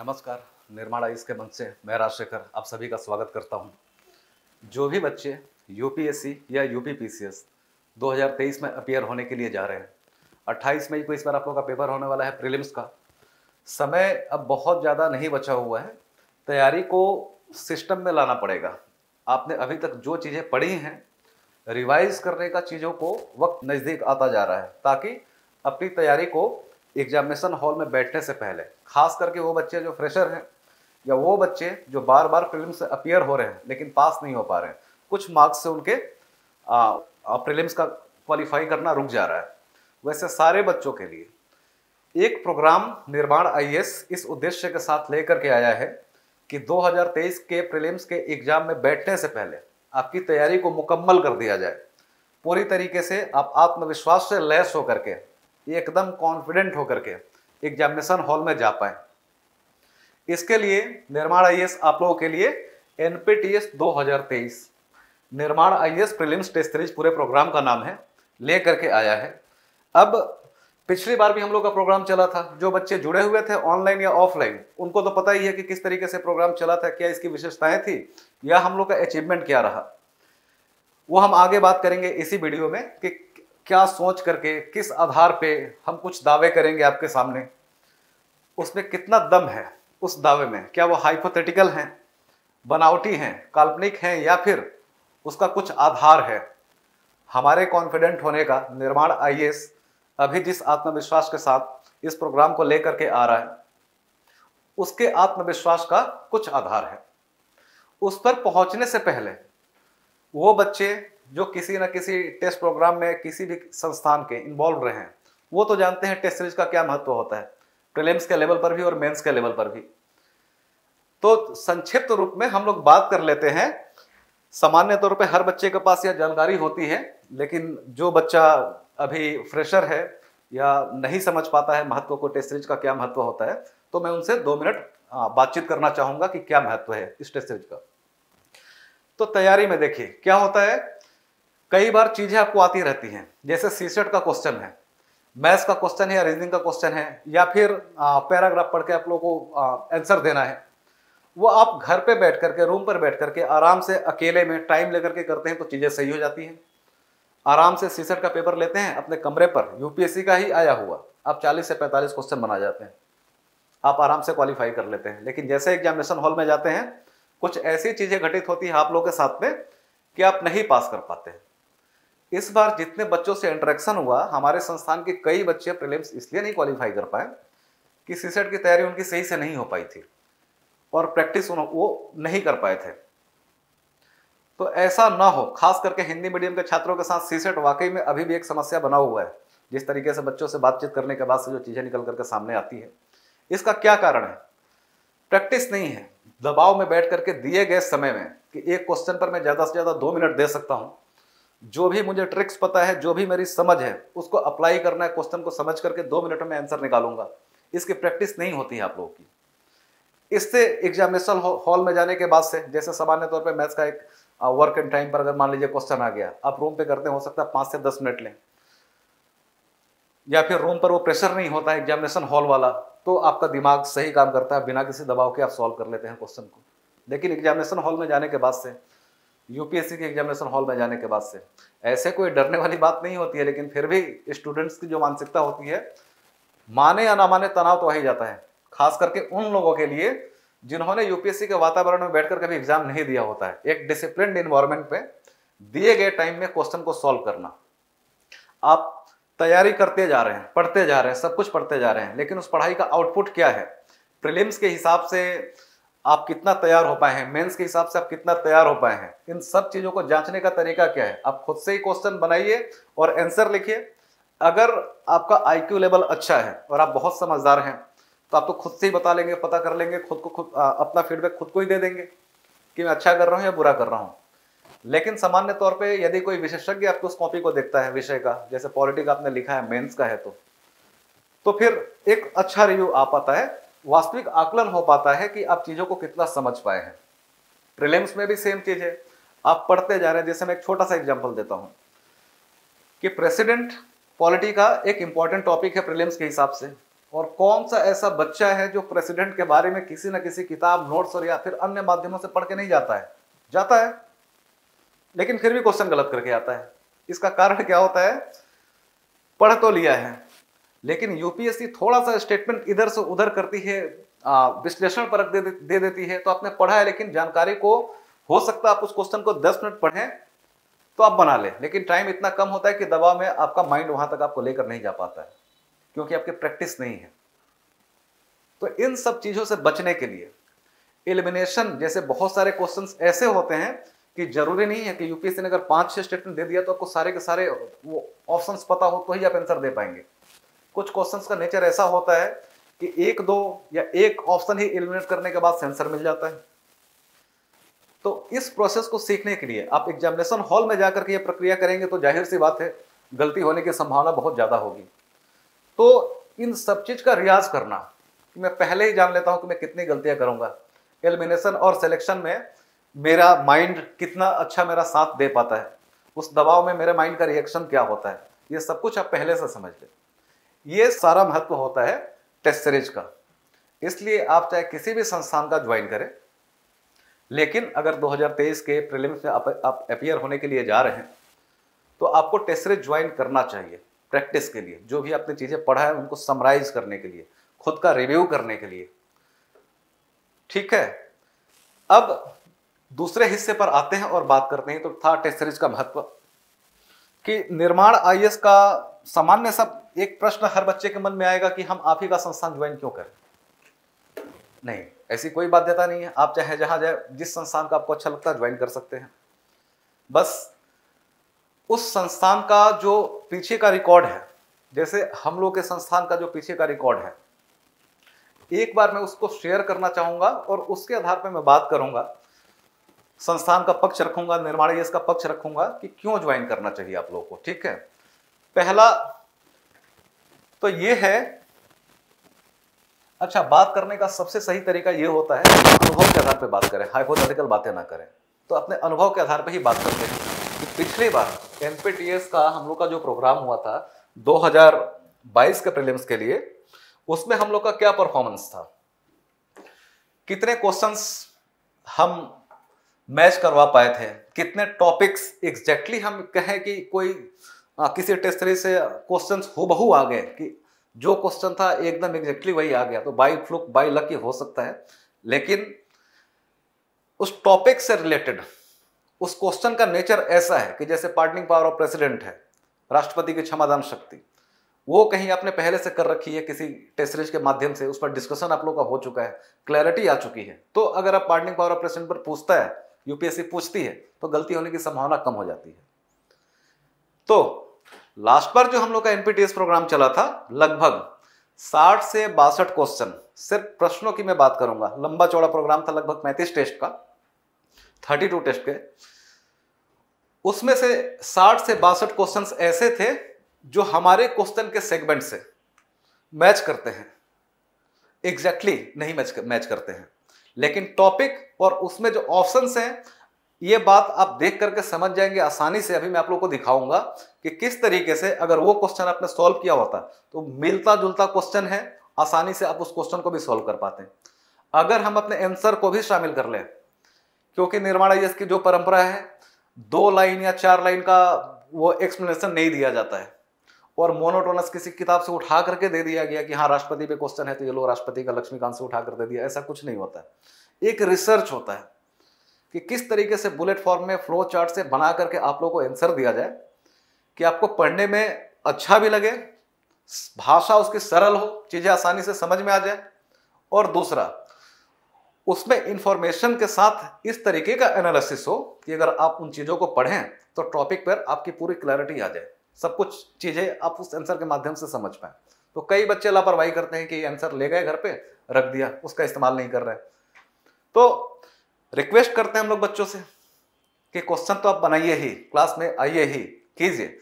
नमस्कार निर्माण आयुष के मंच से मैं राजशेखर आप सभी का स्वागत करता हूं। जो भी बच्चे यूपीएससी या यूपीपीसीएस 2023 में अपियर होने के लिए जा रहे हैं 28 मई को इस बार आप लोगों का पेपर होने वाला है प्रीलिम्स का समय अब बहुत ज़्यादा नहीं बचा हुआ है तैयारी को सिस्टम में लाना पड़ेगा आपने अभी तक जो चीज़ें पढ़ी हैं रिवाइज करने का चीज़ों को वक्त नज़दीक आता जा रहा है ताकि अपनी तैयारी को एग्जामिनेशन हॉल में बैठने से पहले खास करके वो बच्चे जो फ्रेशर हैं या वो बच्चे जो बार बार से अपियर हो रहे हैं लेकिन पास नहीं हो पा रहे हैं कुछ मार्क्स से उनके प्रिलिम्स का क्वालिफाई करना रुक जा रहा है वैसे सारे बच्चों के लिए एक प्रोग्राम निर्माण आई इस उद्देश्य के साथ लेकर के आया है कि 2023 के प्रिलिम्स के एग्जाम में बैठने से पहले आपकी तैयारी को मुकम्मल कर दिया जाए पूरी तरीके से आप आत्मविश्वास से लैस होकर के ये एकदम कॉन्फिडेंट होकर के एग्जामिनेशन हॉल में जा पाए इसके लिए निर्माण आई आप लोगों के लिए एन पी दो Nirman I S prelims test series पूरे प्रोग्राम का नाम है ले करके आया है अब पिछली बार भी हम लोग का प्रोग्राम चला था जो बच्चे जुड़े हुए थे ऑनलाइन या ऑफलाइन उनको तो पता ही है कि किस तरीके से प्रोग्राम चला था क्या इसकी विशेषताएं थी या हम लोग का अचीवमेंट क्या रहा वो हम आगे बात करेंगे इसी वीडियो में कि क्या सोच करके किस आधार पे हम कुछ दावे करेंगे आपके सामने उसमें कितना दम है उस दावे में क्या वो हाइपोथेटिकल हैं बनावटी हैं काल्पनिक हैं या फिर उसका कुछ आधार है हमारे कॉन्फिडेंट होने का निर्माण आई अभी जिस आत्मविश्वास के साथ इस प्रोग्राम को लेकर के आ रहा है उसके आत्मविश्वास का कुछ आधार है उस पर पहुंचने से पहले वो बच्चे जो किसी न किसी टेस्ट प्रोग्राम में किसी भी संस्थान के इन्वॉल्व रहे हैं वो तो जानते हैं टेस्ट सीरीज का क्या महत्व होता है प्रिलिम्स के लेवल पर भी और मेंस के लेवल पर भी तो संक्षिप्त रूप में हम लोग बात कर लेते हैं सामान्य तौर पे हर बच्चे के पास यह जानकारी होती है लेकिन जो बच्चा अभी फ्रेशर है या नहीं समझ पाता है महत्व को टेस्ट सीरीज का क्या महत्व होता है तो मैं उनसे दो मिनट बातचीत करना चाहूँगा कि क्या महत्व है इस टेस्ट सीरीज का तो तैयारी में देखिए क्या होता है कई बार चीज़ें आपको आती रहती हैं जैसे सी का क्वेश्चन है मैथ्स का क्वेश्चन है या रीजनिंग का क्वेश्चन है या फिर पैराग्राफ पढ़ के आप लोगों को आंसर देना है वो आप घर पे बैठ करके रूम पर बैठ करके आराम से अकेले में टाइम लेकर के करते हैं तो चीज़ें सही हो जाती हैं आराम से सीसेट का पेपर लेते हैं अपने कमरे पर यू का ही आया हुआ आप चालीस से पैंतालीस क्वेश्चन बना जाते हैं आप आराम से क्वालिफाई कर लेते हैं लेकिन जैसे एग्जामिनेशन हॉल में जाते हैं कुछ ऐसी चीज़ें घटित होती हैं आप लोगों के साथ में कि आप नहीं पास कर पाते हैं इस बार जितने बच्चों से इंटरेक्शन हुआ हमारे संस्थान के कई बच्चे प्रीलिम्स इसलिए नहीं क्वालिफाई कर पाए कि सीसेट की तैयारी उनकी सही से नहीं हो पाई थी और प्रैक्टिस वो नहीं कर पाए थे तो ऐसा ना हो खास करके हिंदी मीडियम के छात्रों के साथ सीसेट वाकई में अभी भी एक समस्या बना हुआ है जिस तरीके से बच्चों से बातचीत करने के बाद से जो चीज़ें निकल करके सामने आती है इसका क्या कारण है प्रैक्टिस नहीं है दबाव में बैठ करके दिए गए समय में कि एक क्वेश्चन पर मैं ज़्यादा से ज़्यादा दो मिनट दे सकता हूँ जो भी मुझे ट्रिक्स पता है जो भी मेरी समझ है उसको अप्लाई करना है क्वेश्चन को समझ करके दो मिनट में आंसर निकालूंगा इसकी प्रैक्टिस नहीं होती है आप लोगों की इससे एग्जामिनेशन हॉल में जाने के बाद से जैसे सामान्य तौर पर मैथ्स का एक वर्क एंड टाइम पर अगर मान लीजिए क्वेश्चन आ गया आप रूम पे करते हो सकता है पांच से दस मिनट लें या फिर रूम पर वो प्रेशर नहीं होता है एग्जामिनेशन हॉल वाला तो आपका दिमाग सही काम करता है बिना किसी दबाव के आप सॉल्व कर लेते हैं क्वेश्चन को लेकिन एग्जामिनेशन हॉल में जाने के बाद से यूपीएससी के एग्जामिनेशन हॉल में जाने के बाद से ऐसे कोई डरने वाली बात नहीं होती है लेकिन फिर भी स्टूडेंट्स की जो मानसिकता होती है माने या ना माने तनाव तो आ ही जाता है खास करके उन लोगों के लिए जिन्होंने यूपीएससी के वातावरण में बैठकर कभी एग्जाम नहीं दिया होता है एक डिसिप्लिन इन्वायरमेंट में दिए गए टाइम में क्वेश्चन को सॉल्व करना आप तैयारी करते जा रहे हैं पढ़ते जा रहे हैं सब कुछ पढ़ते जा रहे हैं लेकिन उस पढ़ाई का आउटपुट क्या है प्रिलिम्स के हिसाब से आप कितना तैयार हो पाए हैं मेंस के हिसाब से आप कितना तैयार हो पाए हैं इन सब चीज़ों को जांचने का तरीका क्या है आप खुद से ही क्वेश्चन बनाइए और आंसर लिखिए अगर आपका आईक्यू लेवल अच्छा है और आप बहुत समझदार हैं तो आप तो खुद से ही बता लेंगे पता कर लेंगे खुद को खुद आ, अपना फीडबैक खुद को ही दे देंगे कि मैं अच्छा कर रहा हूँ या बुरा कर रहा हूँ लेकिन सामान्य तौर पर यदि कोई विशेषज्ञ आपको उस कॉपी को देखता है विषय का जैसे पॉलिटिक आपने लिखा है मेन्स का है तो तो फिर एक अच्छा रिव्यू आ पाता है वास्तविक आकलन हो पाता है कि आप चीज़ों को कितना समझ पाए हैं प्रिलिम्स में भी सेम चीज़ है आप पढ़ते जा रहे हैं जैसे मैं एक छोटा सा एग्जाम्पल देता हूं कि प्रेसिडेंट पॉलिटी का एक इंपॉर्टेंट टॉपिक है प्रिलिम्स के हिसाब से और कौन सा ऐसा बच्चा है जो प्रेसिडेंट के बारे में किसी न किसी किताब नोट्स और या फिर अन्य माध्यमों से पढ़ के नहीं जाता है जाता है लेकिन फिर भी क्वेश्चन गलत करके आता है इसका कारण क्या होता है पढ़ तो लिया है लेकिन यूपीएससी थोड़ा सा स्टेटमेंट इधर से उधर करती है विश्लेषण परक दे, दे देती है तो आपने पढ़ा है लेकिन जानकारी को हो सकता है आप उस क्वेश्चन को 10 मिनट पढ़ें तो आप बना लें लेकिन टाइम इतना कम होता है कि दबाव में आपका माइंड वहां तक आपको लेकर नहीं जा पाता है क्योंकि आपकी प्रैक्टिस नहीं है तो इन सब चीज़ों से बचने के लिए एलिमिनेशन जैसे बहुत सारे क्वेश्चंस ऐसे होते हैं कि जरूरी नहीं है कि यूपीएससी ने अगर पांच छह स्टेटमेंट दे दिया तो आपको सारे के सारे वो ऑप्शंस पता हो तो ही आप आंसर दे पाएंगे कुछ क्वेश्चंस का नेचर ऐसा होता है कि एक दो या एक ऑप्शन ही एलिमिनेट करने के बाद सेंसर मिल जाता है तो इस प्रोसेस को सीखने के लिए आप एग्जामिनेशन हॉल में जाकर के ये प्रक्रिया करेंगे तो जाहिर सी बात है गलती होने की संभावना बहुत ज़्यादा होगी तो इन सब चीज़ का रियाज करना कि मैं पहले ही जान लेता हूँ कि मैं कितनी गलतियाँ करूँगा एलिमिनेशन और सिलेक्शन में मेरा माइंड कितना अच्छा मेरा साथ दे पाता है उस दबाव में मेरे माइंड का रिएक्शन क्या होता है ये सब कुछ आप पहले से समझ लें ये सारा महत्व होता है टेस्ट सीरीज का इसलिए आप चाहे किसी भी संस्थान का ज्वाइन करें लेकिन अगर 2023 के प्रीलिम्स में आप, आप अपियर होने के लिए जा रहे हैं तो आपको टेस्ट सीरीज ज्वाइन करना चाहिए प्रैक्टिस के लिए जो भी आपने चीज़ें पढ़ा है उनको समराइज करने के लिए खुद का रिव्यू करने के लिए ठीक है अब दूसरे हिस्से पर आते हैं और बात करते हैं तो था टेस्ट सीरीज का महत्व कि निर्माण आई का सामान्य सब एक प्रश्न हर बच्चे के मन में आएगा कि हम आप ही का संस्थान ज्वाइन क्यों करें नहीं ऐसी कोई बाध्यता नहीं है आप चाहे जहां जाए जिस संस्थान का आपको अच्छा लगता है ज्वाइन कर सकते हैं बस उस संस्थान का जो पीछे का रिकॉर्ड है जैसे हम लोग के संस्थान का जो पीछे का रिकॉर्ड है एक बार मैं उसको शेयर करना चाहूंगा और उसके आधार पर मैं बात करूंगा संस्थान का पक्ष रखूंगा निर्माण यश का पक्ष रखूंगा कि क्यों ज्वाइन करना चाहिए आप लोगों को ठीक है पहला तो ये है अच्छा बात करने का सबसे सही तरीका ये होता है अनुभव तो के आधार पर बात करें हाइपोथेटिकल बातें ना करें तो अपने अनुभव के आधार पर ही बात करते हैं तो पिछली बार एन का हम लोग का जो प्रोग्राम हुआ था 2022 के प्रीलिम्स के लिए उसमें हम लोग का क्या परफॉर्मेंस था कितने क्वेश्चंस हम मैच करवा पाए थे कितने टॉपिक्स एग्जैक्टली हम कहें कि कोई आ, किसी टेस्ट सीरीज से क्वेश्चन हूबहू आ गए कि जो क्वेश्चन था एकदम एग्जैक्टली वही आ गया तो बाई फ्लुक बाई लकी हो सकता है लेकिन उस टॉपिक से रिलेटेड उस क्वेश्चन का नेचर ऐसा है कि जैसे पार्टनिंग पावर ऑफ प्रेसिडेंट है राष्ट्रपति की क्षमादान शक्ति वो कहीं आपने पहले से कर रखी है किसी टेस्ट सीरीज के माध्यम से उस पर डिस्कशन आप लोग का हो चुका है क्लैरिटी आ चुकी है तो अगर आप पार्टनिंग पावर ऑफ प्रेसिडेंट पर पूछता है यूपीएससी पूछती है तो गलती होने की संभावना कम हो जाती है तो लास्ट बार जो हम लोग का एनपीटीएस प्रोग्राम चला था लगभग साठ से बासठ क्वेश्चन सिर्फ प्रश्नों की मैं बात करूंगा लंबा चौड़ा प्रोग्राम था लगभग पैंतीस टेस्ट का थर्टी टू टेस्ट के उसमें से साठ से बासठ क्वेश्चन ऐसे थे जो हमारे क्वेश्चन के सेगमेंट से मैच करते हैं एग्जैक्टली exactly नहीं मैच मैच करते हैं लेकिन टॉपिक और उसमें जो ऑप्शंस हैं ये बात आप देख करके समझ जाएंगे आसानी से अभी मैं आप लोग को दिखाऊंगा कि किस तरीके से अगर वो क्वेश्चन आपने सॉल्व किया होता तो मिलता जुलता क्वेश्चन है आसानी से आप उस क्वेश्चन को भी सॉल्व कर पाते हैं अगर हम अपने आंसर को भी शामिल कर लें क्योंकि निर्माण की जो परंपरा है दो लाइन या चार लाइन का वो एक्सप्लेनेशन नहीं दिया जाता है और मोनोटोनस किसी किताब से उठा करके दे दिया गया कि हाँ राष्ट्रपति पे क्वेश्चन है तो ये लोग राष्ट्रपति का लक्ष्मीकांत से उठा कर दे दिया ऐसा कुछ नहीं होता है एक रिसर्च होता है कि किस तरीके से बुलेट फॉर्म में फ्लो चार्ट से बना करके आप लोगों को आंसर दिया जाए कि आपको पढ़ने में अच्छा भी लगे भाषा उसकी सरल हो चीज़ें आसानी से समझ में आ जाए और दूसरा उसमें इंफॉर्मेशन के साथ इस तरीके का एनालिसिस हो कि अगर आप उन चीज़ों को पढ़ें तो टॉपिक पर आपकी पूरी क्लैरिटी आ जाए सब कुछ चीज़ें आप उस आंसर के माध्यम से समझ पाए तो कई बच्चे लापरवाही करते हैं कि आंसर ले गए घर पे रख दिया उसका इस्तेमाल नहीं कर रहे तो रिक्वेस्ट करते हैं हम लोग बच्चों से कि क्वेश्चन तो आप बनाइए ही क्लास में आइए ही कीजिए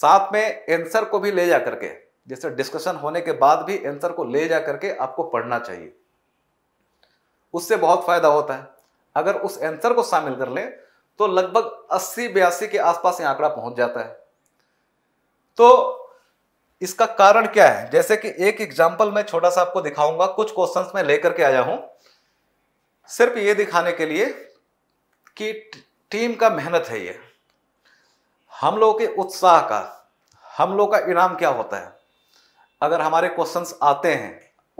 साथ में आंसर को भी ले जा करके जैसे डिस्कशन होने के बाद भी आंसर को ले जा करके आपको पढ़ना चाहिए उससे बहुत फायदा होता है अगर उस आंसर को शामिल कर लें तो लगभग अस्सी बयासी के आसपास ये आंकड़ा पहुंच जाता है तो इसका कारण क्या है जैसे कि एक एग्जाम्पल मैं छोटा सा आपको दिखाऊंगा कुछ क्वेश्चंस मैं लेकर के आया हूं सिर्फ ये दिखाने के लिए कि टीम का मेहनत है ये हम लोगों के उत्साह का हम लोग का इनाम क्या होता है अगर हमारे क्वेश्चंस आते हैं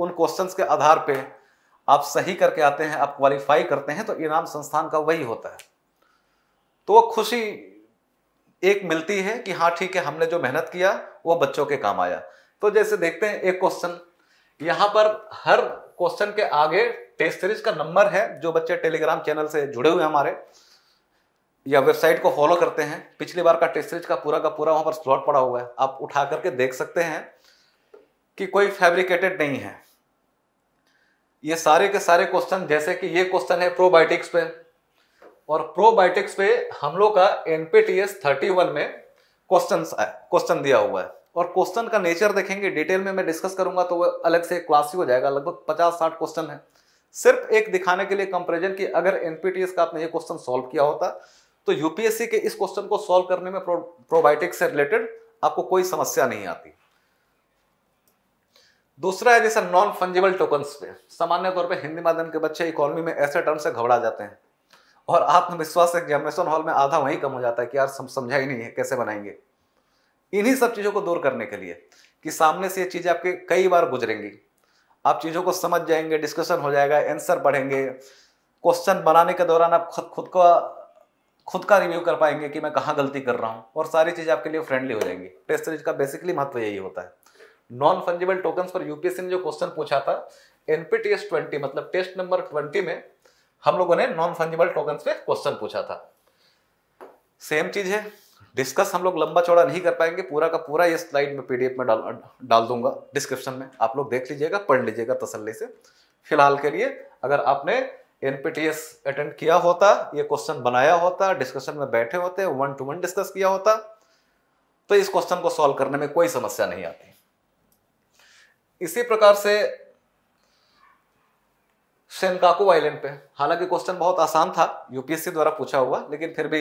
उन क्वेश्चंस के आधार पे आप सही करके आते हैं आप क्वालिफाई करते हैं तो इनाम संस्थान का वही होता है तो वो खुशी एक मिलती है कि हाँ ठीक है हमने जो मेहनत किया वो बच्चों के काम आया तो जैसे देखते हैं एक क्वेश्चन यहाँ पर हर क्वेश्चन के आगे टेस्ट सीरीज का नंबर है जो बच्चे टेलीग्राम चैनल से जुड़े हुए हमारे या वेबसाइट को फॉलो करते हैं पिछली बार का टेस्ट सीरीज का पूरा का पूरा वहां पर स्लॉट पड़ा हुआ है आप उठा करके देख सकते हैं कि कोई फैब्रिकेटेड नहीं है ये सारे के सारे क्वेश्चन जैसे कि ये क्वेश्चन है प्रोबायोटिक्स पे और प्रोबायोटिक्स पे हम लोग का एनपीटीएस 31 में क्वेश्चन क्वेश्चन दिया हुआ है और क्वेश्चन का नेचर देखेंगे डिटेल में मैं डिस्कस करूंगा तो वह अलग से क्लास ही हो जाएगा लगभग पचास साठ क्वेश्चन है सिर्फ एक दिखाने के लिए कंपेरिजन की अगर एनपीटीएस का आपने ये क्वेश्चन सॉल्व किया होता तो यूपीएससी के इस क्वेश्चन को सॉल्व करने में प्रोबायोटिक्स से रिलेटेड आपको कोई समस्या नहीं आती दूसरा है जैसे नॉन फंजिबल टोकन पे सामान्य तौर पे हिंदी माध्यम के बच्चे इकोनॉमी में ऐसे टर्म से घबरा जाते हैं और आत्मविश्वास एग्जामिनेशन हॉल में आधा वहीं कम हो जाता है कि यार समझा ही नहीं है कैसे बनाएंगे इन्हीं सब चीज़ों को दूर करने के लिए कि सामने से ये चीज़ें आपके कई बार गुजरेंगी आप चीज़ों को समझ जाएंगे डिस्कशन हो जाएगा आंसर पढ़ेंगे क्वेश्चन बनाने के दौरान आप खुद खुद का खुद का रिव्यू कर पाएंगे कि मैं कहाँ गलती कर रहा हूँ और सारी चीज़ें आपके लिए फ्रेंडली हो जाएंगी टेस्ट सीरीज का बेसिकली महत्व यही होता है नॉन फंजिबल टोकन्स पर यूपीएससी ने जो क्वेश्चन पूछा था एनपीटीएस ट्वेंटी मतलब टेस्ट नंबर ट्वेंटी में हम लोगों ने नॉन फंजिबल टोकन पे क्वेश्चन पूछा था सेम चीज है डिस्कस हम लोग लंबा चौड़ा नहीं कर पाएंगे पूरा का पूरा ये स्लाइड में पीडीएफ में डाल डाल दूंगा डिस्क्रिप्शन में आप लोग देख लीजिएगा पढ़ लीजिएगा तसल्ली से फिलहाल के लिए अगर आपने एनपीटीएस अटेंड किया होता ये क्वेश्चन बनाया होता डिस्कशन में बैठे होते वन टू वन डिस्कस किया होता तो इस क्वेश्चन को सॉल्व करने में कोई समस्या नहीं आती इसी प्रकार से सेनकाकू आइलैंड पे हालांकि क्वेश्चन बहुत आसान था यूपीएससी द्वारा पूछा हुआ लेकिन फिर भी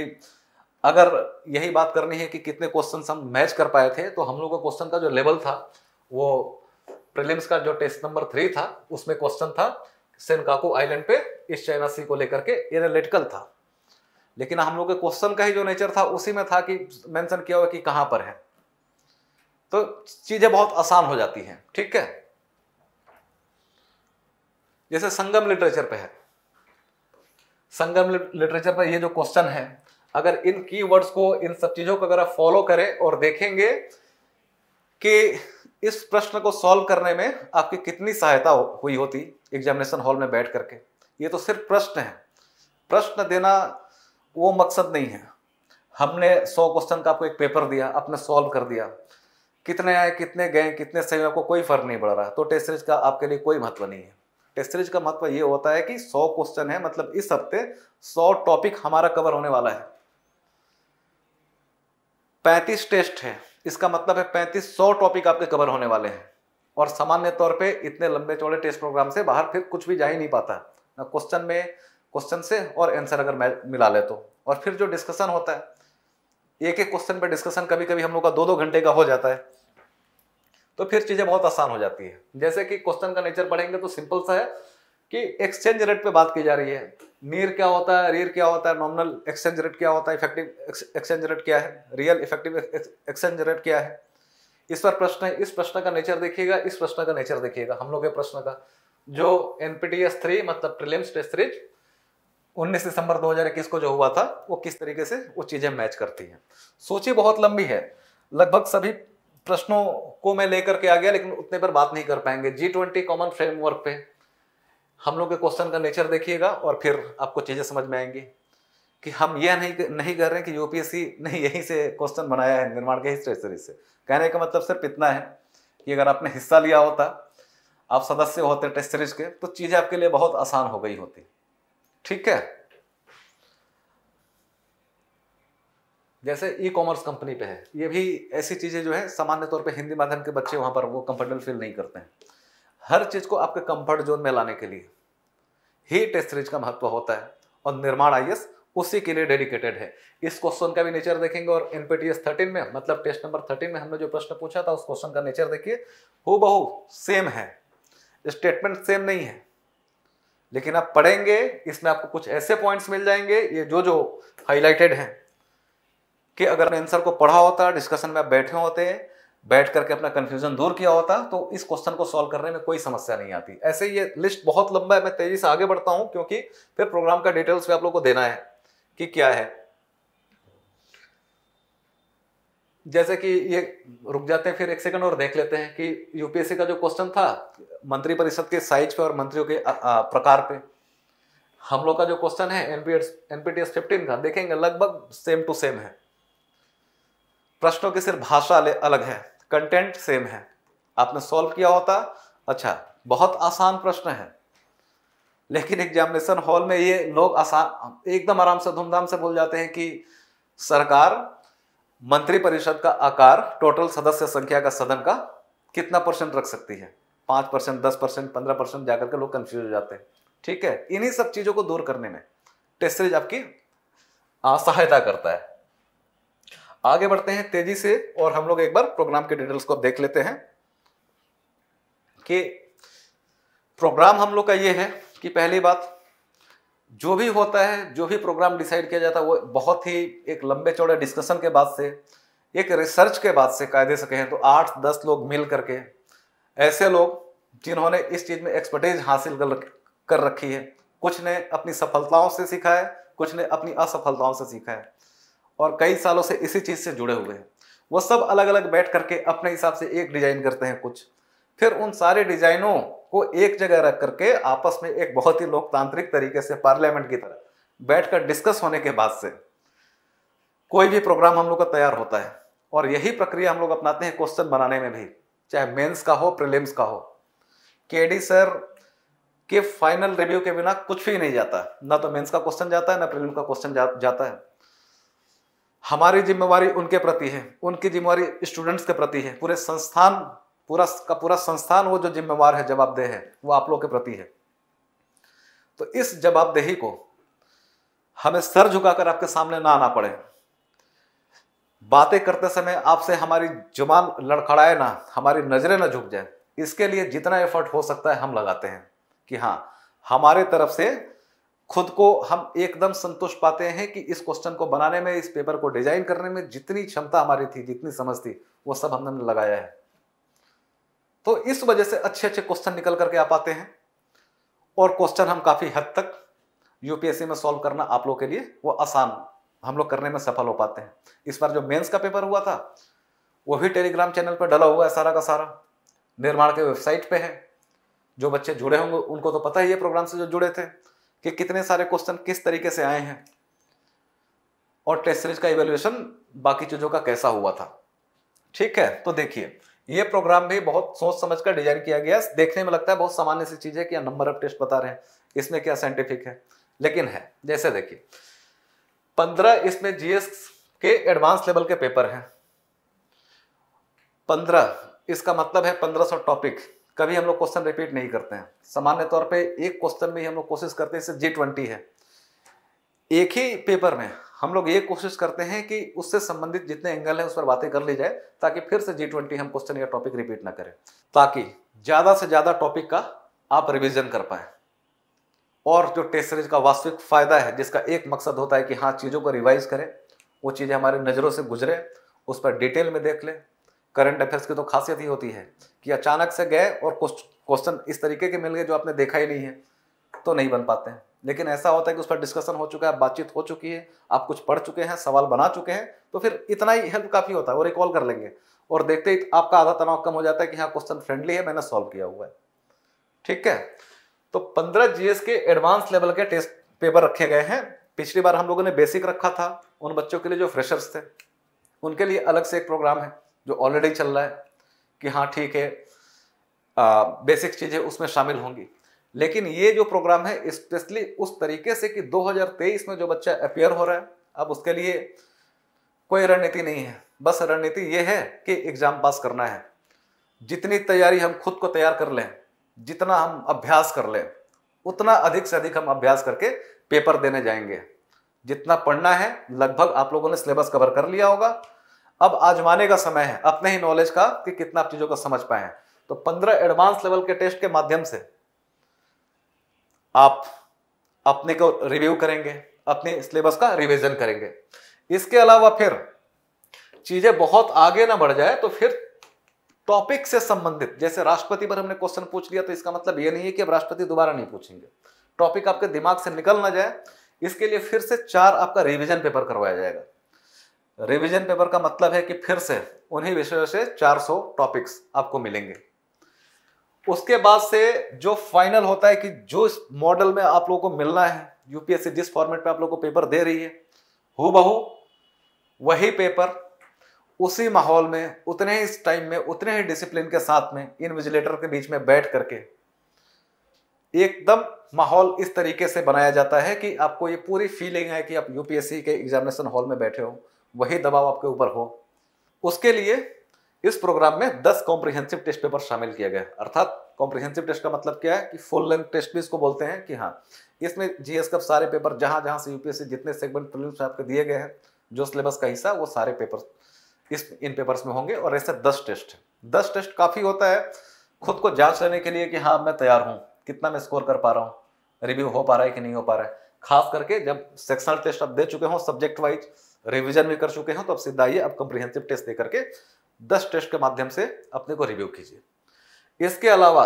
अगर यही बात करनी है कि कितने क्वेश्चन हम मैच कर पाए थे तो हम लोग का क्वेश्चन का जो लेवल था वो प्रिलिम्स का जो टेस्ट नंबर थ्री था उसमें क्वेश्चन था सेनकाकू आइलैंड पे इस चाइना सी को लेकर के एनालिटिकल था लेकिन हम लोग के क्वेश्चन का ही जो नेचर था उसी में था कि मेंशन किया हुआ कि कहाँ पर है तो चीज़ें बहुत आसान हो जाती हैं ठीक है जैसे संगम लिटरेचर पे है संगम लिटरेचर पर ये जो क्वेश्चन है अगर इन की वर्ड्स को इन सब चीजों को अगर आप फॉलो करें और देखेंगे कि इस प्रश्न को सॉल्व करने में आपकी कितनी सहायता हो, हुई होती एग्जामिनेशन हॉल में बैठ करके ये तो सिर्फ प्रश्न है प्रश्न देना वो मकसद नहीं है हमने सौ क्वेश्चन का आपको एक पेपर दिया आपने सॉल्व कर दिया कितने आए कितने गए कितने सही आपको कोई फर्क नहीं पड़ रहा तो टेस्ट सीरीज का आपके लिए कोई महत्व नहीं है टेस्ट सीरीज का महत्व ये होता है कि 100 क्वेश्चन है मतलब इस हफ्ते 100 टॉपिक हमारा कवर होने वाला है 35 टेस्ट है इसका मतलब है पैंतीस सौ टॉपिक आपके कवर होने वाले हैं और सामान्य तौर पे इतने लंबे चौड़े टेस्ट प्रोग्राम से बाहर फिर कुछ भी जा ही नहीं पाता ना क्वेश्चन में क्वेश्चन से और आंसर अगर मिला ले तो और फिर जो डिस्कशन होता है एक एक क्वेश्चन पे डिस्कशन कभी कभी हम लोग का दो दो घंटे का हो जाता है तो फिर चीज़ें बहुत आसान हो जाती है जैसे कि क्वेश्चन का नेचर पढ़ेंगे तो सिंपल सा है कि एक्सचेंज रेट पे बात की जा रही है नीर क्या होता है रीर क्या होता है नॉमिनल एक्सचेंज रेट क्या होता है इफेक्टिव एक्सचेंज रेट क्या है रियल इफेक्टिव एक्सचेंज रेट क्या है इस पर प्रश्न इस प्रश्न का नेचर देखिएगा इस प्रश्न का नेचर देखिएगा हम लोग के प्रश्न का जो एनपीटीएस थ्री मतलब प्रिलिम्स टेस्ट सीरीज उन्नीस दिसंबर दो हजार इक्कीस को जो हुआ था वो किस तरीके से वो चीज़ें मैच करती हैं सूची बहुत लंबी है लगभग सभी प्रश्नों को मैं लेकर के आ गया लेकिन उतने पर बात नहीं कर पाएंगे जी ट्वेंटी कॉमन फ्रेमवर्क पे हम लोग के क्वेश्चन का नेचर देखिएगा और फिर आपको चीज़ें समझ में आएंगी कि हम यह नहीं नहीं कर रहे हैं कि यूपीएससी ने यहीं से क्वेश्चन बनाया है निर्माण के हिस्ट्री से कहने का मतलब सिर्फ इतना है कि अगर आपने हिस्सा लिया होता आप सदस्य होते टेस्ट सीरीज के तो चीज़ें आपके लिए बहुत आसान हो गई होती ठीक है जैसे ई कॉमर्स कंपनी पे है ये भी ऐसी चीज़ें जो है सामान्य तौर पे हिंदी माध्यम के बच्चे वहाँ पर वो कंफर्टेबल फील नहीं करते हैं हर चीज़ को आपके कंफर्ट जोन में लाने के लिए ही टेस्ट सीरीज का महत्व होता है और निर्माण आई उसी के लिए डेडिकेटेड है इस क्वेश्चन का भी नेचर देखेंगे और एन पी थर्टीन में मतलब टेस्ट नंबर थर्टीन में हमने जो प्रश्न पूछा था उस क्वेश्चन का नेचर देखिए हो बहु सेम है स्टेटमेंट सेम नहीं है लेकिन आप पढ़ेंगे इसमें आपको कुछ ऐसे पॉइंट्स मिल जाएंगे ये जो जो हाईलाइटेड हैं कि अगर आंसर को पढ़ा होता डिस्कशन में बैठे होते बैठ करके अपना कन्फ्यूजन दूर किया होता तो इस क्वेश्चन को सॉल्व करने में कोई समस्या नहीं आती ऐसे ये लिस्ट बहुत लंबा है मैं तेजी से आगे बढ़ता हूँ क्योंकि फिर प्रोग्राम का डिटेल्स भी आप लोग को देना है कि क्या है जैसे कि ये रुक जाते हैं फिर एक सेकंड और देख लेते हैं कि यूपीएससी का जो क्वेश्चन था मंत्री परिषद के साइज पे और मंत्रियों के प्रकार पे हम लोग का जो क्वेश्चन है एनपीएस एनपीटीएस फिफ्टीन का देखेंगे लगभग सेम टू सेम है प्रश्नों की सिर्फ भाषा अलग है कंटेंट सेम है आपने सॉल्व किया होता अच्छा बहुत आसान प्रश्न है लेकिन एग्जामिनेशन हॉल में ये लोग आसान एकदम आराम से धूमधाम से बोल जाते हैं कि सरकार मंत्रिपरिषद का आकार टोटल सदस्य संख्या का सदन का कितना परसेंट रख सकती है पाँच परसेंट दस परसेंट पंद्रह परसेंट जाकर के लोग कंफ्यूज हो जाते हैं ठीक है इन्हीं सब चीज़ों को दूर करने में टेस्ट सीरीज आपकी सहायता करता है आगे बढ़ते हैं तेजी से और हम लोग एक बार प्रोग्राम के डिटेल्स को देख लेते हैं कि प्रोग्राम हम लोग का ये है कि पहली बात जो भी होता है जो भी प्रोग्राम डिसाइड किया जाता है वो बहुत ही एक लंबे चौड़े डिस्कशन के बाद से एक रिसर्च के बाद से कायदे से कहें तो आठ दस लोग मिल करके ऐसे लोग जिन्होंने इस चीज़ में एक्सपर्टीज हासिल कर रखी है कुछ ने अपनी सफलताओं से सीखा है कुछ ने अपनी असफलताओं से सीखा है और कई सालों से इसी चीज़ से जुड़े हुए हैं वो सब अलग अलग बैठ करके अपने हिसाब से एक डिज़ाइन करते हैं कुछ फिर उन सारे डिज़ाइनों को एक जगह रख करके आपस में एक बहुत ही लोकतांत्रिक तरीके से पार्लियामेंट की तरह बैठकर डिस्कस होने के बाद से कोई भी प्रोग्राम हम लोग का तैयार होता है और यही प्रक्रिया हम लोग अपनाते हैं क्वेश्चन बनाने में भी चाहे मेंस का हो प्रीलिम्स का हो केडी सर के फाइनल रिव्यू के बिना कुछ भी नहीं जाता ना तो मेंस का क्वेश्चन जाता है ना प्रीलिम्स का क्वेश्चन जा, जाता है हमारी जिम्मेवारी उनके प्रति है उनकी जिम्मेवारी स्टूडेंट्स के प्रति है पूरे संस्थान पूरा का पूरा संस्थान वो जो जिम्मेवार है जवाबदेह है वो आप लोग के प्रति है तो इस जवाबदेही को हमें सर झुकाकर आपके सामने ना आना पड़े बातें करते समय आपसे हमारी जुबान लड़खड़ाए ना हमारी नज़रें ना झुक जाए इसके लिए जितना एफर्ट हो सकता है हम लगाते हैं कि हाँ हमारे तरफ से खुद को हम एकदम संतुष्ट पाते हैं कि इस क्वेश्चन को बनाने में इस पेपर को डिजाइन करने में जितनी क्षमता हमारी थी जितनी समझ थी वो सब हमने लगाया है तो इस वजह से अच्छे अच्छे क्वेश्चन निकल करके आ पाते हैं और क्वेश्चन हम काफ़ी हद तक यूपीएससी में सॉल्व करना आप लोग के लिए वो आसान हम लोग करने में सफल हो पाते हैं इस बार जो मेंस का पेपर हुआ था वो भी टेलीग्राम चैनल पर डला हुआ है सारा का सारा निर्माण के वेबसाइट पे है जो बच्चे जुड़े होंगे उनको तो पता ही है प्रोग्राम से जो जुड़े थे कि कितने सारे क्वेश्चन किस तरीके से आए हैं और टेस्ट सीरीज का इवेल्युएशन बाकी चीज़ों का कैसा हुआ था ठीक है तो देखिए ये प्रोग्राम भी बहुत सोच समझ कर डिजाइन किया गया है देखने में लगता है बहुत सामान्य सी चीज़ है कि नंबर ऑफ टेस्ट बता रहे हैं इसमें क्या साइंटिफिक है लेकिन है जैसे देखिए पंद्रह इसमें जीएस के एडवांस लेवल के पेपर हैं पंद्रह इसका मतलब है पंद्रह सौ टॉपिक कभी हम लोग क्वेश्चन रिपीट नहीं करते हैं सामान्य तौर पे एक क्वेश्चन में ही हम लोग कोशिश करते हैं सिर्फ जे ट्वेंटी है एक ही पेपर में हम लोग ये कोशिश करते हैं कि उससे संबंधित जितने एंगल हैं उस पर बातें कर ली जाए ताकि फिर से जी ट्वेंटी हम क्वेश्चन या टॉपिक रिपीट ना करें ताकि ज़्यादा से ज़्यादा टॉपिक का आप रिविजन कर पाएँ और जो टेस्ट सीरीज का वास्तविक फ़ायदा है जिसका एक मकसद होता है कि हाँ चीज़ों को रिवाइज करें वो चीज़ें हमारे नज़रों से गुजरे उस पर डिटेल में देख लें करंट अफेयर्स की तो खासियत ही होती है कि अचानक से गए और क्वेश्चन इस तरीके के मिल गए जो आपने देखा ही नहीं है तो नहीं बन पाते हैं लेकिन ऐसा होता है कि उस पर डिस्कशन हो चुका है बातचीत हो चुकी है आप कुछ पढ़ चुके हैं सवाल बना चुके हैं तो फिर इतना ही हेल्प काफ़ी होता है वो रिकॉल कर लेंगे और देखते ही आपका आधा तनाव कम हो जाता है कि हाँ क्वेश्चन फ्रेंडली है मैंने सॉल्व किया हुआ है ठीक है तो पंद्रह जी के एडवांस लेवल के टेस्ट पेपर रखे गए हैं पिछली बार हम लोगों ने बेसिक रखा था उन बच्चों के लिए जो फ्रेशर्स थे उनके लिए अलग से एक प्रोग्राम है जो ऑलरेडी चल रहा है कि हाँ ठीक है आ, बेसिक चीज़ें उसमें शामिल होंगी लेकिन ये जो प्रोग्राम है स्पेशली उस तरीके से कि 2023 में जो बच्चा अपेयर हो रहा है अब उसके लिए कोई रणनीति नहीं है बस रणनीति ये है कि एग्ज़ाम पास करना है जितनी तैयारी हम खुद को तैयार कर लें जितना हम अभ्यास कर लें उतना अधिक से अधिक हम अभ्यास करके पेपर देने जाएंगे जितना पढ़ना है लगभग आप लोगों ने सिलेबस कवर कर लिया होगा अब आजमाने का समय है अपने ही नॉलेज का कि कितना आप चीजों को समझ पाए हैं तो पंद्रह एडवांस लेवल के टेस्ट के माध्यम से आप अपने को रिव्यू करेंगे अपने सिलेबस का रिविजन करेंगे इसके अलावा फिर चीजें बहुत आगे ना बढ़ जाए तो फिर टॉपिक से संबंधित जैसे राष्ट्रपति पर हमने क्वेश्चन पूछ लिया तो इसका मतलब यह नहीं है कि अब राष्ट्रपति दोबारा नहीं पूछेंगे टॉपिक आपके दिमाग से निकल ना जाए इसके लिए फिर से चार आपका रिविजन पेपर करवाया जाएगा रिवीजन पेपर का मतलब है कि फिर से उन्हीं विषयों से 400 टॉपिक्स आपको मिलेंगे उसके बाद से जो फाइनल होता है कि जो इस मॉडल में आप लोगों को मिलना है यूपीएससी जिस फॉर्मेट में आप लोगों को पेपर दे रही है हु बहू वही पेपर उसी माहौल में उतने ही टाइम में उतने ही डिसिप्लिन के साथ में इन विजिलेटर के बीच में बैठ करके एकदम माहौल इस तरीके से बनाया जाता है कि आपको ये पूरी फीलिंग है कि आप यूपीएससी के एग्जामिनेशन हॉल में बैठे हो वही दबाव आपके ऊपर हो उसके लिए इस प्रोग्राम में 10 कॉम्प्रिहेंसिव टेस्ट पेपर शामिल किया गया अर्थात कॉम्प्रिहेंसिव टेस्ट का मतलब क्या है कि फुल लेंथ टेस्ट भी इसको बोलते हैं कि हाँ इसमें जीएस का सारे पेपर जहाँ जहाँ से यूपीएससी जितने सेगमेंट प्रीलिम्स में आपके दिए गए हैं जो सिलेबस का हिस्सा वो सारे पेपर इस इन पेपर्स में होंगे और ऐसे दस टेस्ट दस टेस्ट काफ़ी होता है खुद को जांच लेने के लिए कि हाँ मैं तैयार हूँ कितना मैं स्कोर कर पा रहा हूँ रिव्यू हो पा रहा है कि नहीं हो पा रहा है खास करके जब सेक्शनल टेस्ट आप दे चुके हों सब्जेक्ट वाइज रिविजन भी कर चुके हैं तो अब सीधा आइए अब कंप्रीहेंसिव टेस्ट देकर के दस टेस्ट के माध्यम से अपने को रिव्यू कीजिए इसके अलावा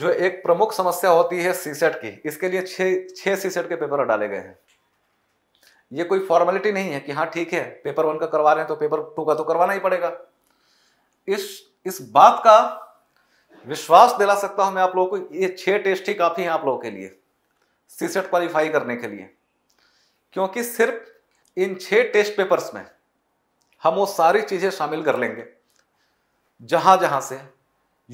जो एक प्रमुख समस्या होती है सीसेट की इसके लिए छह छः सीसेट के पेपर डाले गए हैं ये कोई फॉर्मेलिटी नहीं है कि हाँ ठीक है पेपर वन का करवा रहे हैं तो पेपर टू का तो करवाना ही पड़ेगा इस इस बात का विश्वास दिला सकता हूं मैं आप लोगों को ये छह टेस्ट ही काफ़ी हैं आप लोगों के लिए सीसेट क्वालिफाई करने के लिए क्योंकि सिर्फ इन छह टेस्ट पेपर्स में हम वो सारी चीज़ें शामिल कर लेंगे जहां जहां से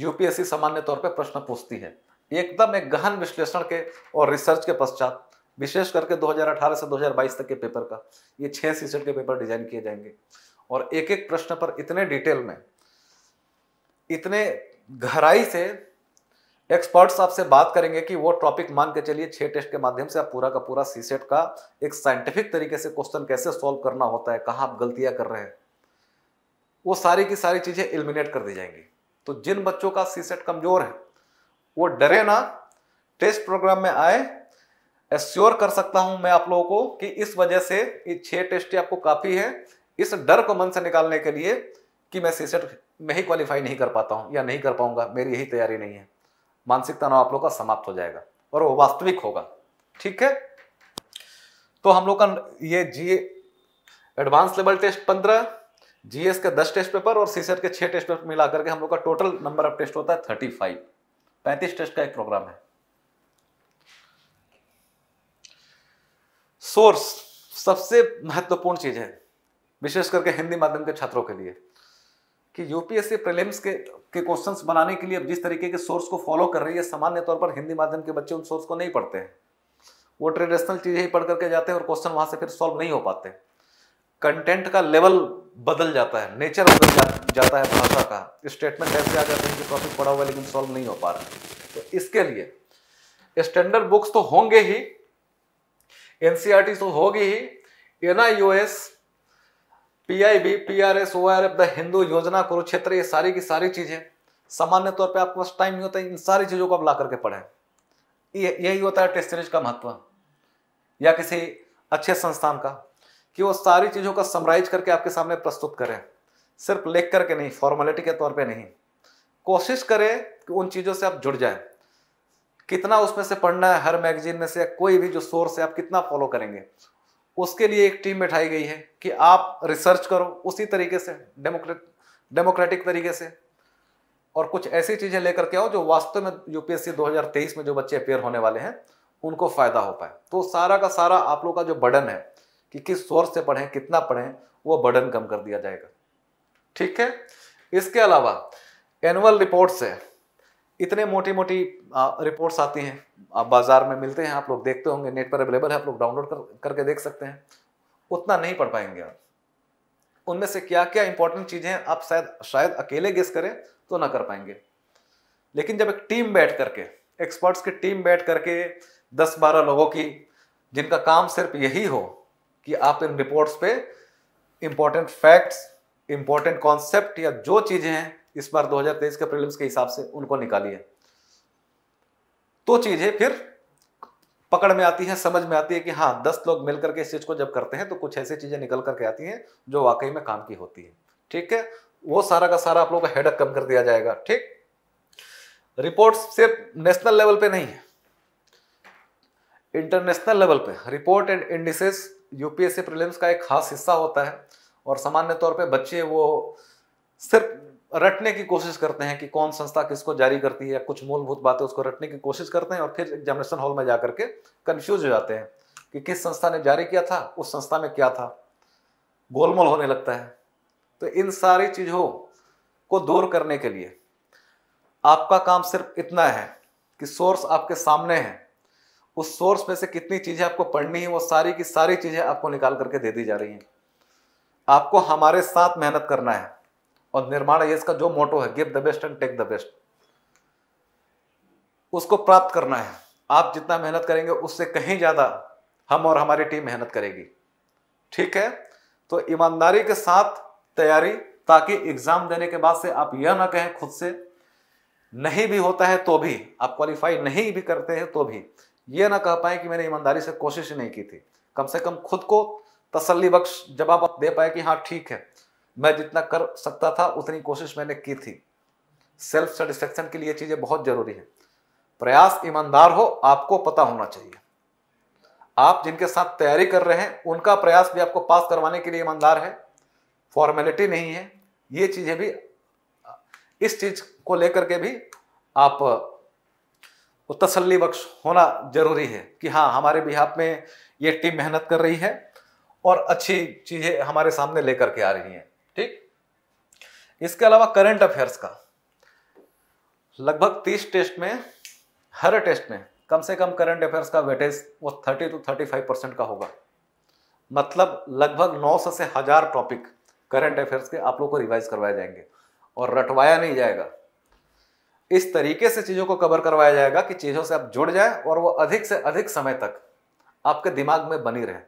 यूपीएससी सामान्य तौर पर प्रश्न पूछती है एकदम एक गहन विश्लेषण के और रिसर्च के पश्चात विशेष करके 2018 से 2022 तक के पेपर का ये छह सीसेट के पेपर डिजाइन किए जाएंगे और एक एक प्रश्न पर इतने डिटेल में इतने गहराई से एक्सपर्ट्स आपसे बात करेंगे कि वो टॉपिक मान के चलिए छः टेस्ट के माध्यम से आप पूरा का पूरा सी सेट का एक साइंटिफिक तरीके से क्वेश्चन कैसे सॉल्व करना होता है कहाँ आप गलतियाँ कर रहे हैं वो सारी की सारी चीज़ें एलिमिनेट कर दी जाएंगी तो जिन बच्चों का सी सेट कमज़ोर है वो डरे ना टेस्ट प्रोग्राम में आए एश्योर कर सकता हूं मैं आप लोगों को कि इस वजह से ये छः टेस्ट आपको काफ़ी है इस डर को मन से निकालने के लिए कि मैं सी सेट में ही क्वालिफाई नहीं कर पाता हूँ या नहीं कर पाऊंगा मेरी यही तैयारी नहीं है मानसिक तनाव आप लोग का समाप्त हो जाएगा और वो वास्तविक होगा ठीक है तो हम लोग का ये जी एडवांस लेवल टेस्ट पंद्रह जीएस के दस टेस्ट पेपर और सीसर e के छह टेस्ट पेपर मिला करके हम लोग का टोटल नंबर ऑफ टेस्ट होता है थर्टी फाइव पैंतीस टेस्ट का एक प्रोग्राम है सोर्स सबसे महत्वपूर्ण चीज है विशेष करके हिंदी माध्यम के छात्रों के लिए कि यूपीएससी प्रीलिम्स के के क्वेश्चंस बनाने के लिए अब जिस तरीके के सोर्स को फॉलो कर रही है सामान्य तौर पर हिंदी माध्यम के बच्चे उन सोर्स को नहीं पढ़ते हैं वो ट्रेडिशनल चीज़ें ही पढ़ करके जाते हैं और क्वेश्चन वहाँ से फिर सॉल्व नहीं हो पाते कंटेंट का लेवल बदल जाता है नेचर बदल जा, जाता है भाषा का स्टेटमेंट ऐसे आ जाते हैं कि टॉपिक पढ़ा हुआ लेकिन सॉल्व नहीं हो पा रहा तो इसके लिए स्टैंडर्ड बुक्स तो होंगे ही एनसीआरटी e तो होगी ही and PIB PRS ORF the Hindu Yojana Kurukshetra ये सारी की सारी चीज़ें सामान्य तौर पे आपके पास टाइम नहीं होता इन सारी चीज़ों को आप ला करके पढ़ें यही होता है टेस्ट सीरीज का महत्व या किसी अच्छे संस्थान का कि वो सारी चीज़ों का समराइज करके आपके सामने प्रस्तुत करें सिर्फ लिख करके नहीं फॉर्मेलिटी के तौर पर नहीं कोशिश करें कि उन चीज़ों से आप जुड़ जाए कितना उसमें से पढ़ना है हर मैगजीन में से कोई भी जो सोर्स है आप कितना फॉलो करेंगे उसके लिए एक टीम बैठाई गई है कि आप रिसर्च करो उसी तरीके से डेमोक्रेट डेमोक्रेटिक तरीके से और कुछ ऐसी चीज़ें लेकर के आओ जो वास्तव में यूपीएससी 2023 में जो बच्चे अपेयर होने वाले हैं उनको फ़ायदा हो पाए तो सारा का सारा आप लोग का जो बर्डन है कि किस सोर्स से पढ़ें कितना पढ़ें वो बर्डन कम कर दिया जाएगा ठीक है इसके अलावा एनुअल रिपोर्ट्स है इतने मोटी मोटी रिपोर्ट्स आती हैं आप बाज़ार में मिलते हैं आप लोग देखते होंगे नेट पर अवेलेबल है आप लोग डाउनलोड कर करके देख सकते हैं उतना नहीं पढ़ पाएंगे आप उनमें से क्या क्या इंपॉर्टेंट चीज़ें हैं आप शायद शायद अकेले गेस करें तो ना कर पाएंगे लेकिन जब एक टीम बैठ करके एक्सपर्ट्स की टीम बैठ करके दस बारह लोगों की जिनका काम सिर्फ यही हो कि आप इन रिपोर्ट्स पे इम्पॉर्टेंट फैक्ट्स इम्पॉर्टेंट कॉन्सेप्ट या जो चीज़ें हैं इस बार 2023 के प्रीलिम्स के हिसाब से उनको निकाली है तो चीज़ें फिर पकड़ में आती है समझ में आती है कि हाँ दस लोग मिलकर के इस चीज़ को जब करते हैं तो कुछ ऐसी चीज़ें निकल करके आती हैं जो वाकई में काम की होती है ठीक है वो सारा का सारा आप लोगों का हेडक कम कर दिया जाएगा ठीक रिपोर्ट सिर्फ नेशनल लेवल पे नहीं है इंटरनेशनल लेवल पे report and indices UPSC prelims का एक खास हिस्सा होता है और सामान्य तौर पे बच्चे वो सिर्फ रटने की कोशिश करते हैं कि कौन संस्था किसको जारी करती है कुछ मूलभूत बातें उसको रटने की कोशिश करते हैं और फिर एग्जामिनेशन हॉल में जा करके कन्फ्यूज हो जाते हैं कि किस संस्था ने जारी किया था उस संस्था में क्या था गोलमोल होने लगता है तो इन सारी चीज़ों को दूर करने के लिए आपका काम सिर्फ इतना है कि सोर्स आपके सामने है उस सोर्स में से कितनी चीज़ें आपको पढ़नी है वो सारी की सारी चीज़ें आपको निकाल करके दे दी जा रही हैं आपको हमारे साथ मेहनत करना है और निर्माण ये का जो मोटो है give the best and take the best उसको प्राप्त करना है आप जितना मेहनत करेंगे उससे कहीं ज़्यादा हम और हमारी टीम मेहनत करेगी ठीक है तो ईमानदारी के साथ तैयारी ताकि एग्ज़ाम देने के बाद से आप यह ना कहें खुद से नहीं भी होता है तो भी आप क्वालिफाई नहीं भी करते हैं तो भी ये ना कह पाए कि मैंने ईमानदारी से कोशिश नहीं की थी कम से कम खुद को तसल्ली बख्श जवाब दे पाए कि हाँ ठीक है मैं जितना कर सकता था उतनी कोशिश मैंने की थी सेल्फ सेटिस्फेक्शन के लिए चीज़ें बहुत ज़रूरी है प्रयास ईमानदार हो आपको पता होना चाहिए आप जिनके साथ तैयारी कर रहे हैं उनका प्रयास भी आपको पास करवाने के लिए ईमानदार है फॉर्मेलिटी नहीं है ये चीज़ें भी इस चीज़ को लेकर के भी आप तसली बख्श होना ज़रूरी है कि हाँ हमारे आप में ये टीम मेहनत कर रही है और अच्छी चीज़ें हमारे सामने लेकर के आ रही हैं ठीक इसके अलावा करंट अफेयर्स का लगभग तीस टेस्ट में हर टेस्ट में कम से कम करंट अफेयर्स का वेटेज वो thirty two thirty five percent का होगा मतलब लगभग नौ सौ से हजार टॉपिक करंट अफेयर्स के आप लोग को रिवाइज करवाए जाएंगे और रटवाया नहीं जाएगा इस तरीके से चीज़ों को कवर करवाया जाएगा कि चीज़ों से आप जुड़ जाए और वो अधिक से अधिक समय तक आपके दिमाग में बनी रहे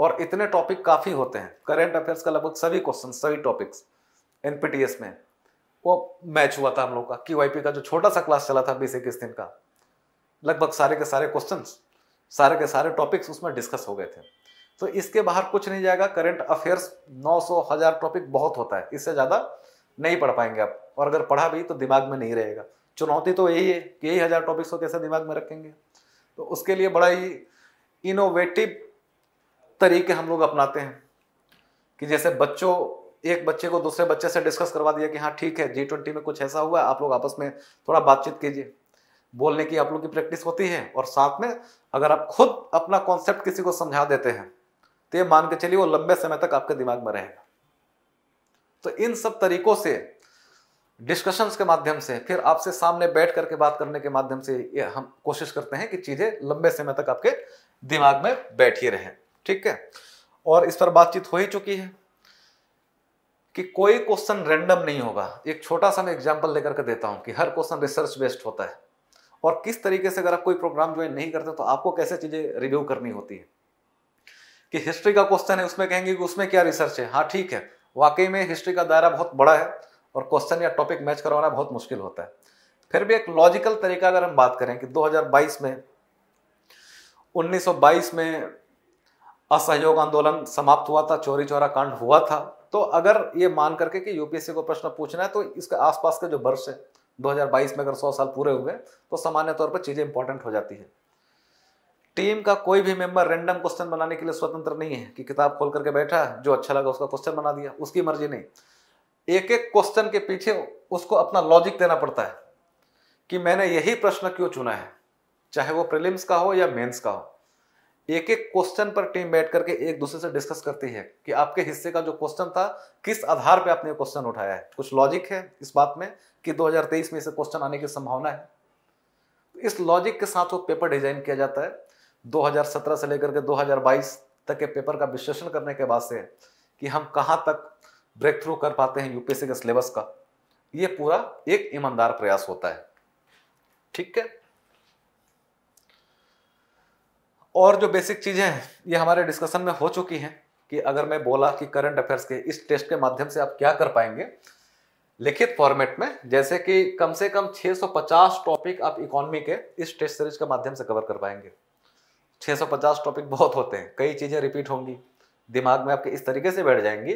और इतने टॉपिक काफ़ी होते हैं करेंट अफेयर्स का लगभग सभी क्वेश्चन सभी टॉपिक्स एन में वो मैच हुआ था हम लोग का क्यू का जो छोटा सा क्लास चला था बीस इक्कीस दिन का लगभग सारे के सारे क्वेश्चन सारे के सारे टॉपिक्स उसमें डिस्कस हो गए थे तो इसके बाहर कुछ नहीं जाएगा करंट अफेयर्स 900 हजार टॉपिक बहुत होता है इससे ज़्यादा नहीं पढ़ पाएंगे आप और अगर पढ़ा भी तो दिमाग में नहीं रहेगा चुनौती तो यही है कि यही हज़ार टॉपिक्स को कैसे दिमाग में रखेंगे तो उसके लिए बड़ा ही इनोवेटिव तरीके हम लोग अपनाते हैं कि जैसे बच्चों एक बच्चे को दूसरे बच्चे से डिस्कस करवा दिया कि हाँ ठीक है जी ट्वेंटी में कुछ ऐसा हुआ आप लोग आपस में थोड़ा बातचीत कीजिए बोलने की आप लोग की प्रैक्टिस होती है और साथ में अगर आप खुद अपना कॉन्सेप्ट किसी को समझा देते हैं तो ये मान के चलिए वो लंबे समय तक आपके दिमाग में रहेगा तो इन सब तरीकों से डिस्कशंस के माध्यम से फिर आपसे सामने बैठ करके बात करने के माध्यम से ये हम कोशिश करते हैं कि चीज़ें लंबे समय तक आपके दिमाग में बैठी रहें ठीक है और इस पर बातचीत हो ही चुकी है कि कोई क्वेश्चन रैंडम नहीं होगा एक छोटा सा मैं एग्जाम्पल लेकर के देता हूँ कि हर क्वेश्चन रिसर्च बेस्ड होता है और किस तरीके से अगर आप कोई प्रोग्राम ज्वाइन नहीं करते तो आपको कैसे चीज़ें रिव्यू करनी होती है कि हिस्ट्री का क्वेश्चन है उसमें कहेंगे कि उसमें क्या रिसर्च है हाँ ठीक है वाकई में हिस्ट्री का दायरा बहुत बड़ा है और क्वेश्चन या टॉपिक मैच करवाना बहुत मुश्किल होता है फिर भी एक लॉजिकल तरीका अगर हम बात करें कि 2022 में 1922 में असहयोग आंदोलन समाप्त हुआ था चोरी चोरा कांड हुआ था तो अगर ये मान करके कि यूपीएससी को प्रश्न पूछना है तो इसके आसपास के जो वर्ष है 2022 में अगर 100 साल पूरे हुए तो सामान्य तौर पर चीज़ें इंपॉर्टेंट हो जाती है टीम का कोई भी मेंबर रैंडम क्वेश्चन बनाने के लिए स्वतंत्र नहीं है कि किताब खोल करके बैठा जो अच्छा लगा उसका क्वेश्चन बना दिया उसकी मर्जी नहीं एक एक क्वेश्चन के पीछे उसको अपना लॉजिक देना पड़ता है कि मैंने यही प्रश्न क्यों चुना है चाहे वो प्रिलिम्स का हो या मेन्स का हो एक एक क्वेश्चन पर टीम बैठ करके एक दूसरे से डिस्कस करती है कि आपके हिस्से का जो क्वेश्चन था किस आधार पे आपने क्वेश्चन उठाया है कुछ लॉजिक है इस बात में कि 2023 में इसे क्वेश्चन आने की संभावना है इस लॉजिक के साथ वो पेपर डिजाइन किया जाता है 2017 से लेकर के 2022 तक के पेपर का विश्लेषण करने के बाद से कि हम कहाँ तक ब्रेक थ्रू कर पाते हैं यूपीएससी के सिलेबस का ये पूरा एक ईमानदार प्रयास होता है ठीक है और जो बेसिक चीज़ें हैं ये हमारे डिस्कशन में हो चुकी हैं कि अगर मैं बोला कि करंट अफेयर्स के इस टेस्ट के माध्यम से आप क्या कर पाएंगे लिखित फॉर्मेट में जैसे कि कम से कम 650 टॉपिक आप इकोनॉमी के इस टेस्ट सीरीज के माध्यम से कवर कर पाएंगे 650 टॉपिक बहुत होते हैं कई चीज़ें रिपीट होंगी दिमाग में आपके इस तरीके से बैठ जाएंगी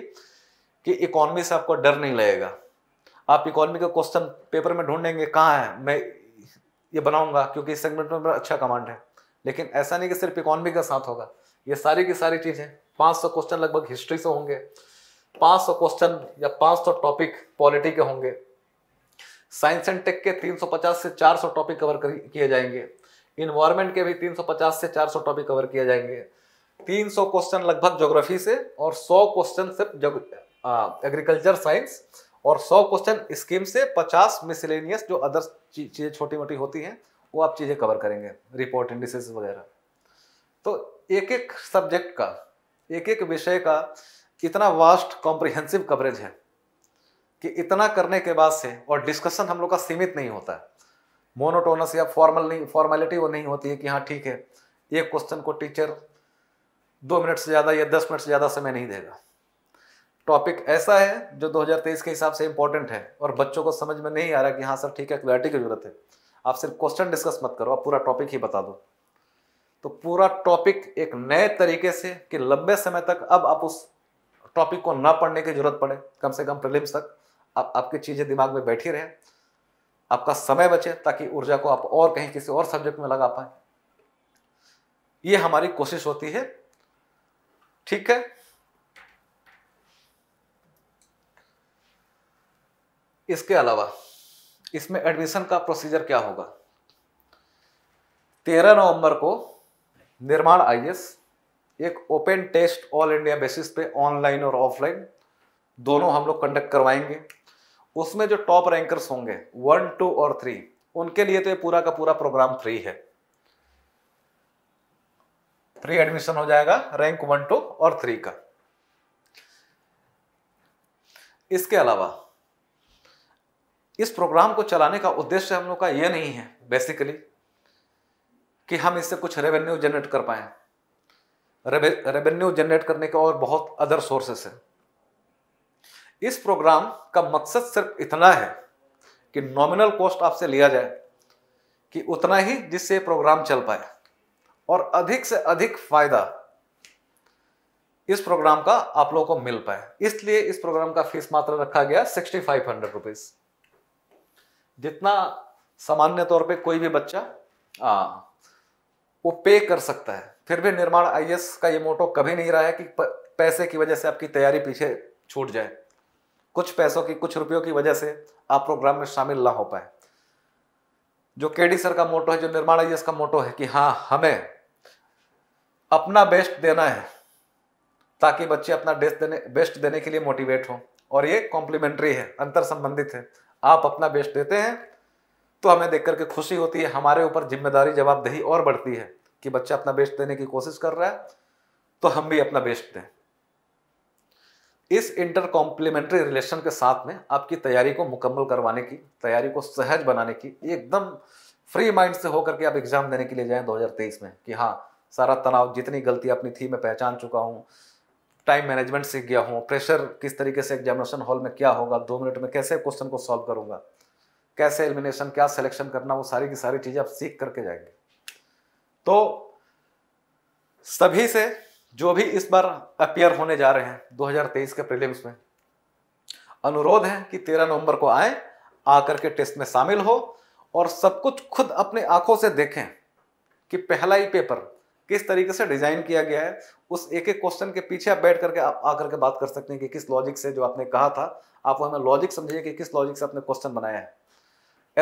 कि इकोनॉमी से आपको डर नहीं लगेगा आप इकोनॉमी का क्वेश्चन पेपर में ढूंढेंगे कहाँ है मैं ये बनाऊंगा क्योंकि इस सेगमेंट में मेरा अच्छा कमांड है लेकिन ऐसा नहीं कि सिर्फ इकोनॉमी का साथ होगा ये सारी की सारी चीज़ें सौ क्वेश्चन लगभग हिस्ट्री से होंगे सौ क्वेश्चन या सौ टॉपिक पॉलिटी के होंगे साइंस एंड टेक के 350 से 400 टॉपिक कवर किए जाएंगे इन्वायरमेंट के भी 350 से 400 टॉपिक कवर किए जाएंगे 300 क्वेश्चन लगभग ज्योग्राफी से और 100 क्वेश्चन सिर्फ एग्रीकल्चर साइंस और 100 क्वेश्चन स्कीम से 50 मिसलेनियस जो अदर चीज़ें छोटी मोटी होती हैं वो आप चीज़ें कवर करेंगे रिपोर्ट इंडिसेस वगैरह तो एक एक सब्जेक्ट का एक एक विषय का इतना वास्ट कॉम्प्रिहेंसिव कवरेज है कि इतना करने के बाद से और डिस्कशन हम लोग का सीमित नहीं होता है मोनोटोनस या फॉर्मल नहीं फॉर्मेलिटी वो नहीं होती है कि हाँ ठीक है एक क्वेश्चन को टीचर दो मिनट से ज़्यादा या दस मिनट से ज़्यादा समय नहीं देगा टॉपिक ऐसा है जो 2023 के हिसाब से इम्पोर्टेंट है और बच्चों को समझ में नहीं आ रहा कि हाँ सर ठीक है क्लैरिटी की जरूरत है आप सिर्फ क्वेश्चन डिस्कस मत करो आप पूरा टॉपिक ही बता दो तो पूरा टॉपिक एक नए तरीके से कि लंबे समय तक अब आप उस टॉपिक को ना पढ़ने की जरूरत पड़े कम से कम प्रिलिम्स तक आप आपकी चीज़ें दिमाग में बैठी रहे आपका समय बचे ताकि ऊर्जा को आप और कहीं किसी और सब्जेक्ट में लगा पाए ये हमारी कोशिश होती है ठीक है इसके अलावा इसमें एडमिशन का प्रोसीजर क्या होगा तेरह नवंबर को निर्माण आईएएस एक open test all India basis पे ऑनलाइन और ऑफलाइन दोनों हम लोग कंडक्ट करवाएंगे उसमें जो टॉप रैंकर्स होंगे वन टू और थ्री उनके लिए तो ये पूरा का पूरा प्रोग्राम फ्री है फ्री एडमिशन हो जाएगा रैंक वन टू और थ्री का इसके अलावा इस प्रोग्राम को चलाने का उद्देश्य हम लोग का यह नहीं है बेसिकली कि हम इससे कुछ रेवेन्यू जनरेट कर पाए रेवेन्यू जनरेट करने के और बहुत अदर सोर्सेस है इस प्रोग्राम का मकसद सिर्फ इतना है कि नॉमिनल कॉस्ट आपसे लिया जाए कि उतना ही जिससे प्रोग्राम चल पाए और अधिक से अधिक फायदा इस प्रोग्राम का आप लोगों को मिल पाए इसलिए इस प्रोग्राम का फीस मात्र रखा गया सिक्सटी फाइव हंड्रेड रुपीज़ जितना सामान्य तौर पे कोई भी बच्चा आ, वो पे कर सकता है फिर भी निर्माण आई का ये मोटो कभी नहीं रहा है कि पैसे की वजह से आपकी तैयारी पीछे छूट जाए कुछ पैसों की कुछ रुपयों की वजह से आप प्रोग्राम में शामिल ना हो पाए जो केडी सर का मोटो है जो निर्माण आई का मोटो है कि हाँ हमें अपना बेस्ट देना है ताकि बच्चे अपना देने बेस्ट देने के लिए मोटिवेट हों और ये कॉम्प्लीमेंट्री है अंतर संबंधित है आप अपना बेस्ट देते हैं तो हमें देख करके खुशी होती है हमारे ऊपर जिम्मेदारी जवाबदेही और बढ़ती है कि बच्चा अपना बेस्ट देने की कोशिश कर रहा है तो हम भी अपना बेस्ट दें इस इंटर कॉम्प्लीमेंट्री रिलेशन के साथ में आपकी तैयारी को मुकम्मल करवाने की तैयारी को सहज बनाने की एकदम फ्री माइंड से होकर के आप एग्जाम देने के लिए जाएं 2023 में कि हाँ सारा तनाव जितनी गलती अपनी थी मैं पहचान चुका हूँ टाइम मैनेजमेंट सीख गया हूँ प्रेशर किस तरीके से एग्जामिनेशन हॉल में क्या होगा दो मिनट में कैसे क्वेश्चन को सॉल्व करूंगा कैसे एलिमिनेशन क्या सिलेक्शन करना वो सारी की सारी चीज़ें आप सीख करके जाएंगे तो सभी से जो भी इस बार अपियर होने जा रहे हैं 2023 के प्रीलिम्स में अनुरोध है कि 13 नवंबर को आए आकर के टेस्ट में शामिल हो और सब कुछ खुद अपने आंखों से देखें कि पहला ही पेपर किस तरीके से डिजाइन किया गया है उस एक एक क्वेश्चन के पीछे आप बैठ करके आप आकर के बात कर सकते हैं कि किस लॉजिक से जो आपने कहा था आप हमें लॉजिक समझिए कि किस लॉजिक से आपने क्वेश्चन बनाया है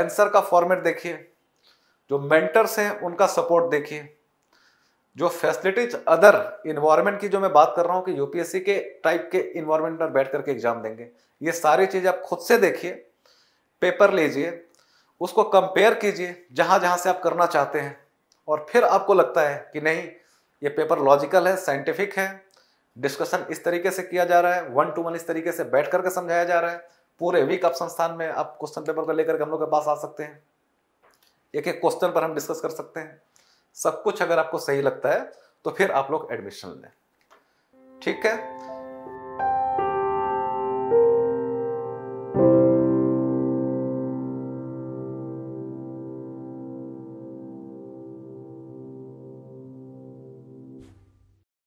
एंसर का फॉर्मेट देखिए जो मेंटर्स हैं उनका सपोर्ट देखिए जो फैसिलिटीज अदर इन्वायरमेंट की जो मैं बात कर रहा हूँ कि यूपीएससी के टाइप के इन्वायरमेंट पर बैठ करके एग्जाम देंगे ये सारी चीज़ आप खुद से देखिए पेपर लीजिए उसको कंपेयर कीजिए जहाँ जहाँ से आप करना चाहते हैं और फिर आपको लगता है कि नहीं ये पेपर लॉजिकल है साइंटिफिक है डिस्कशन इस तरीके से किया जा रहा है वन टू वन इस तरीके से बैठ करके समझाया जा रहा है पूरे वीक आप संस्थान में आप क्वेश्चन पेपर को लेकर हम लोग के पास आ सकते हैं एक एक क्वेश्चन पर हम डिस्कस कर सकते हैं सब कुछ अगर आपको सही लगता है तो फिर आप लोग एडमिशन लें ठीक है